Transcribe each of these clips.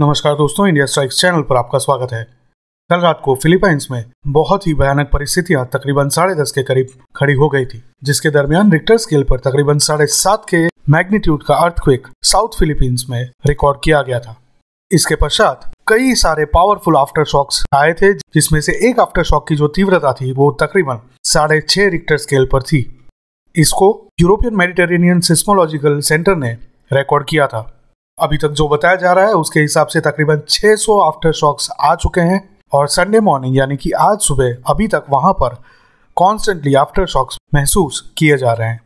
नमस्कार दोस्तों India strikes channel पर आपका स्वागत है कल रात को फिलीपींस में बहुत ही भयानक परिस्थितियां तकरीबन साढ़े दस के करीब खड़ी हो गई थी जिसके दरमियान रिक्टर स्केल पर तकरीबन साढ़े सात के मैग्नीट्यूड का अर्थक्वेक साउथ फिलीपींस में रिकॉर्ड किया गया था इसके पश्चात कई सारे पावरफुल आफ्टर शॉक्स आए थे जिसमें से एक आफ्टर शॉक की जो तीव्रता थी वो तकरीबन साढ़े छह रिक्टर स्केल पर थी इसको यूरोपियन मेडिटेरेनियन सिस्मोलॉजिकल सेंटर ने रिकॉर्ड किया था अभी तक जो बताया जा रहा है उसके हिसाब से तकरीबन 600 आफ्टर शॉक्स आ चुके हैं और संडे मॉर्निंग यानी कि आज सुबह अभी तक वहां पर कॉन्स्टेंटली आफ्टर शॉक्स महसूस किए जा रहे हैं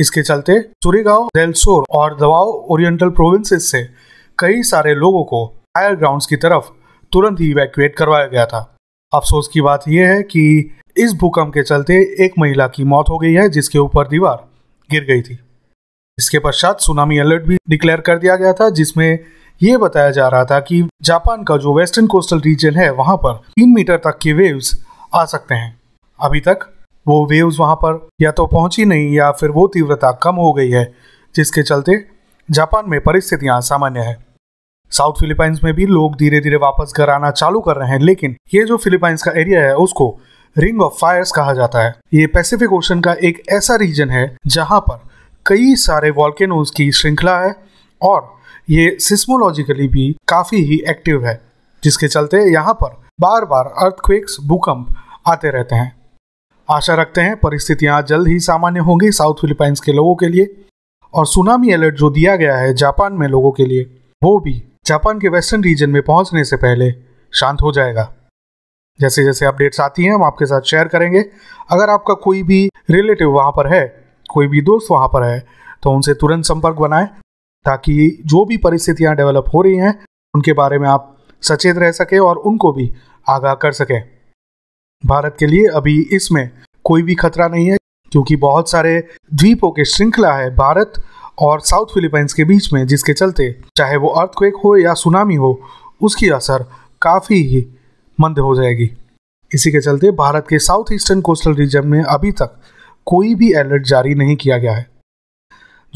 इसके चलते सुरेगांव डेलसोर और दवाओ ओरिएंटल प्रोविंसेस से कई सारे लोगों को फायर ग्राउंड की तरफ तुरंत ही इवैक्यूएट करवाया गया था अफसोस की बात यह है कि इस भूकंप के चलते एक महिला की मौत हो गई है जिसके ऊपर दीवार गिर गई थी इसके पश्चात सुनामी अलर्ट भी डिक्लेयर कर दिया गया था जिसमें ये बताया जा रहा था कि जापान का जो वेस्टर्न कोस्टल रीजन है वहां पर तीन मीटर तक के वेव्स आ सकते हैं अभी तक वो वेव्स वहां पर या तो पहुंची नहीं या फिर वो तीव्रता कम हो गई है जिसके चलते जापान में परिस्थितियां सामान्य है साउथ फिलीपींस में भी लोग धीरे धीरे वापस घर आना चालू कर रहे हैं लेकिन ये जो फिलीपींस का एरिया है उसको रिंग ऑफ फायर्स कहा जाता है ये पैसिफिक ओशन का एक ऐसा रीजन है जहां पर कई सारे वॉल्केनोज की श्रृंखला है और ये सिस्मोलॉजिकली भी काफ़ी ही एक्टिव है जिसके चलते यहाँ पर बार बार अर्थक्वेक्स भूकंप आते रहते हैं आशा रखते हैं परिस्थितियां जल्द ही सामान्य होंगी साउथ फिलीपाइंस के लोगों के लिए और सुनामी अलर्ट जो दिया गया है जापान में लोगों के लिए वो भी जापान के वेस्टर्न रीजन में पहुंचने से पहले शांत हो जाएगा जैसे जैसे अपडेट्स आती हैं हम आपके साथ शेयर करेंगे अगर आपका कोई भी रिलेटिव वहां पर है कोई भी दोस्त वहाँ पर है तो उनसे तुरंत संपर्क बनाएं ताकि जो भी परिस्थितियाँ डेवलप हो रही हैं उनके बारे में आप सचेत रह सकें और उनको भी आगाह कर सकें भारत के लिए अभी इसमें कोई भी खतरा नहीं है क्योंकि बहुत सारे द्वीपों की श्रृंखला है भारत और साउथ फिलीपींस के बीच में जिसके चलते चाहे वो अर्थक्वेक हो या सुनामी हो उसकी असर काफ़ी ही मंद हो जाएगी इसी के चलते भारत के साउथ ईस्टर्न कोस्टल रीजन में अभी तक कोई भी अलर्ट जारी नहीं किया गया है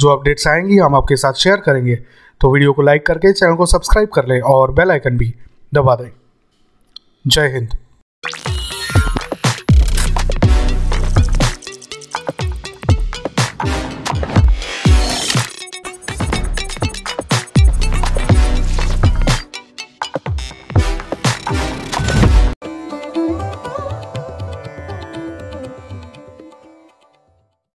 जो अपडेट्स आएंगी हम आपके साथ शेयर करेंगे तो वीडियो को लाइक करके चैनल को सब्सक्राइब कर लें और बेल आइकन भी दबा दें जय हिंद